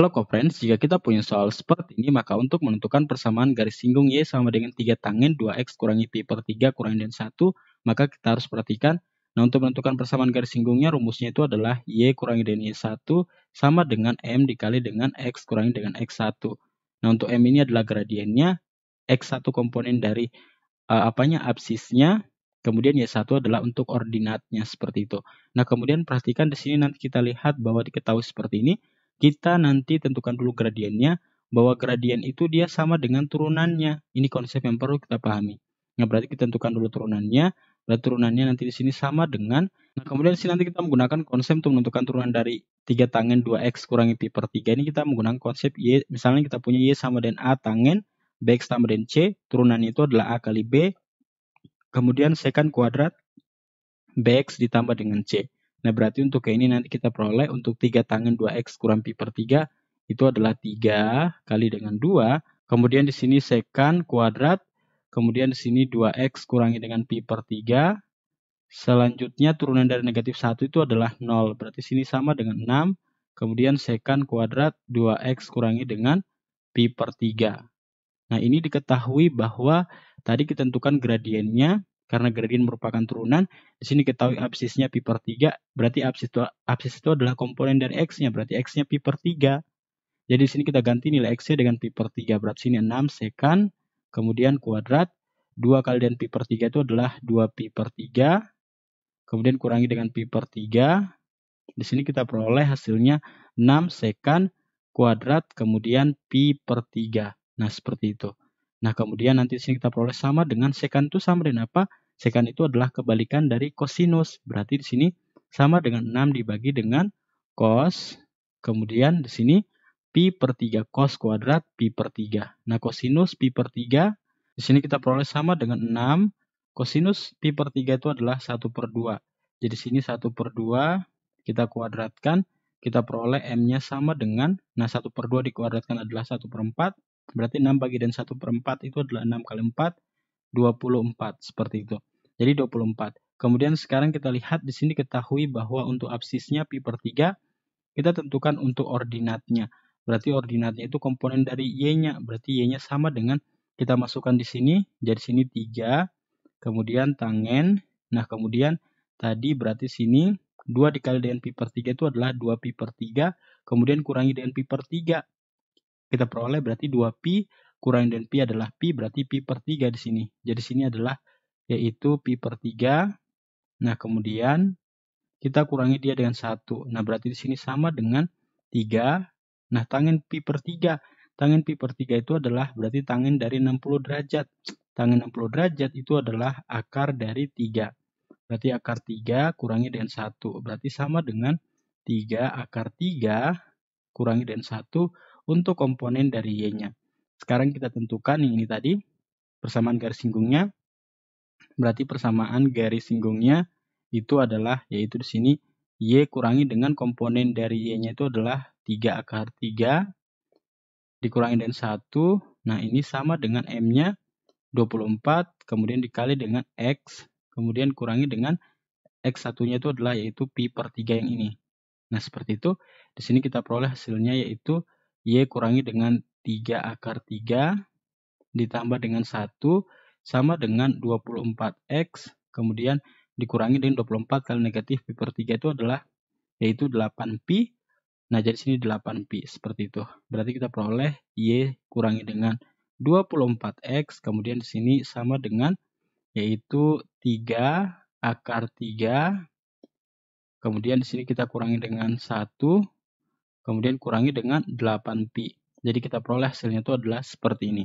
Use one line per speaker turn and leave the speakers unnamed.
Halo friends, jika kita punya soal seperti ini, maka untuk menentukan persamaan garis singgung Y sama dengan 3 tangen 2X kurangi Pi per 3 kurangi dengan 1, maka kita harus perhatikan. Nah, untuk menentukan persamaan garis singgungnya, rumusnya itu adalah Y kurangi dengan Y1 sama dengan M dikali dengan X kurangi dengan X1. Nah, untuk M ini adalah gradiennya, X1 komponen dari uh, apanya absisnya, kemudian Y1 adalah untuk ordinatnya seperti itu. Nah, kemudian perhatikan di sini nanti kita lihat bahwa diketahui seperti ini, kita nanti tentukan dulu gradiennya bahwa gradien itu dia sama dengan turunannya. Ini konsep yang perlu kita pahami. Nah, berarti kita tentukan dulu turunannya, dan turunannya nanti di sini sama dengan nah kemudian di sini nanti kita menggunakan konsep untuk menentukan turunan dari tiga tangen 2x kurangi pi per 3 ini kita menggunakan konsep y misalnya kita punya y sama dengan a tangen bx sama dengan c turunan itu adalah a kali b kemudian sekan kuadrat bx ditambah dengan c Nah, berarti untuk kayak ini nanti kita peroleh untuk 3 tangan 2x kurang pi per 3 itu adalah 3 kali dengan 2. Kemudian di sini sekan kuadrat. Kemudian di sini 2x kurangi dengan pi per 3. Selanjutnya turunan dari negatif 1 itu adalah 0. Berarti sini sama dengan 6. Kemudian sekan kuadrat 2x kurangi dengan pi per 3. Nah, ini diketahui bahwa tadi kita tentukan gradiennya karena gradien merupakan turunan. Di sini kita tahu absisnya pi per 3, berarti absis itu, absis itu adalah komponen dari x-nya, berarti x-nya pi per 3. Jadi di sini kita ganti nilai x-nya dengan pi per 3, berarti sini 6 sekan, kemudian kuadrat, 2 kali dengan pi per 3 itu adalah 2 pi per 3, kemudian kurangi dengan pi per 3, di sini kita peroleh hasilnya 6 sekan, kuadrat, kemudian pi per 3. Nah, seperti itu. Nah, kemudian nanti di sini kita peroleh sama dengan sekan itu sama dengan apa? Sekan itu adalah kebalikan dari kosinus. Berarti di sini sama dengan 6 dibagi dengan cos. Kemudian di sini pi per 3 cos kuadrat pi per 3. Nah, kosinus pi per 3 di sini kita peroleh sama dengan 6. Kosinus pi per 3 itu adalah 1 per 2. Jadi di sini 1 per 2 kita kuadratkan. Kita peroleh M-nya sama dengan, nah 1 per 2 dikuadratkan adalah 1 per 4. Berarti 6 bagi dan 1 per 4 itu adalah 6 kali 4, 24 seperti itu. Jadi 24. Kemudian sekarang kita lihat di sini ketahui bahwa untuk absisnya pi per 3 kita tentukan untuk ordinatnya. Berarti ordinatnya itu komponen dari y-nya. Berarti y-nya sama dengan kita masukkan di sini. Jadi sini 3, kemudian tangen. Nah kemudian tadi berarti sini 2 dikali dengan pi per 3 itu adalah 2 pi per 3. Kemudian kurangi dengan pi per 3. Kita peroleh berarti 2 pi kurangi dengan pi adalah pi berarti pi per 3 di sini. Jadi sini adalah yaitu pi per 3. Nah, kemudian kita kurangi dia dengan 1. Nah, berarti di sini sama dengan 3. Nah, tangen pi per 3. Tangen pi per 3 itu adalah berarti tangen dari 60 derajat. Tangen 60 derajat itu adalah akar dari 3. Berarti akar 3 kurangi dengan 1. Berarti sama dengan 3 akar 3 kurangi dengan 1 untuk komponen dari Y-nya. Sekarang kita tentukan yang ini tadi, persamaan garis singgungnya berarti persamaan garis singgungnya itu adalah yaitu di sini Y kurangi dengan komponen dari Y-nya itu adalah 3 akar 3 dikurangi dengan 1. Nah, ini sama dengan M-nya 24, kemudian dikali dengan X, kemudian kurangi dengan X satunya itu adalah yaitu Pi per 3 yang ini. Nah, seperti itu. Di sini kita peroleh hasilnya yaitu Y kurangi dengan 3 akar 3 ditambah dengan 1 sama dengan 24x kemudian dikurangi dengan 24 kali negatif pi per 3 itu adalah yaitu 8pi. Nah, jadi sini 8pi seperti itu. Berarti kita peroleh y kurangi dengan 24x kemudian di sini sama dengan yaitu 3 akar 3 kemudian di sini kita kurangi dengan 1 kemudian kurangi dengan 8pi. Jadi kita peroleh hasilnya itu adalah seperti ini.